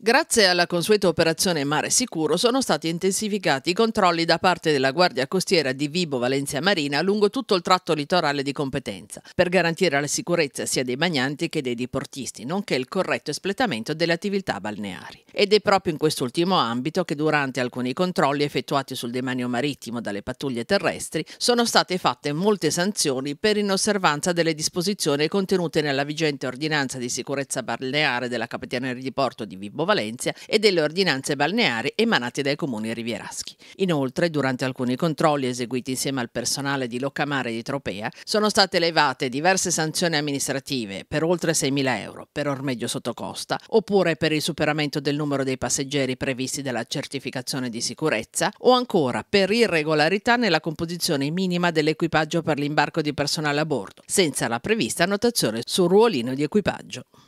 Grazie alla consueta operazione Mare Sicuro sono stati intensificati i controlli da parte della Guardia Costiera di Vibo Valencia Marina lungo tutto il tratto litorale di competenza, per garantire la sicurezza sia dei bagnanti che dei diportisti, nonché il corretto espletamento delle attività balneari. Ed è proprio in quest'ultimo ambito che durante alcuni controlli effettuati sul demanio marittimo dalle pattuglie terrestri sono state fatte molte sanzioni per inosservanza delle disposizioni contenute nella vigente ordinanza di sicurezza balneare della Capitaneria di Porto di Vibo Valencia e delle ordinanze balneari emanate dai comuni rivieraschi. Inoltre, durante alcuni controlli eseguiti insieme al personale di Locamare e di Tropea, sono state elevate diverse sanzioni amministrative per oltre 6.000 euro per ormeggio sottocosta, oppure per il superamento del numero dei passeggeri previsti dalla certificazione di sicurezza, o ancora per irregolarità nella composizione minima dell'equipaggio per l'imbarco di personale a bordo, senza la prevista annotazione sul ruolino di equipaggio.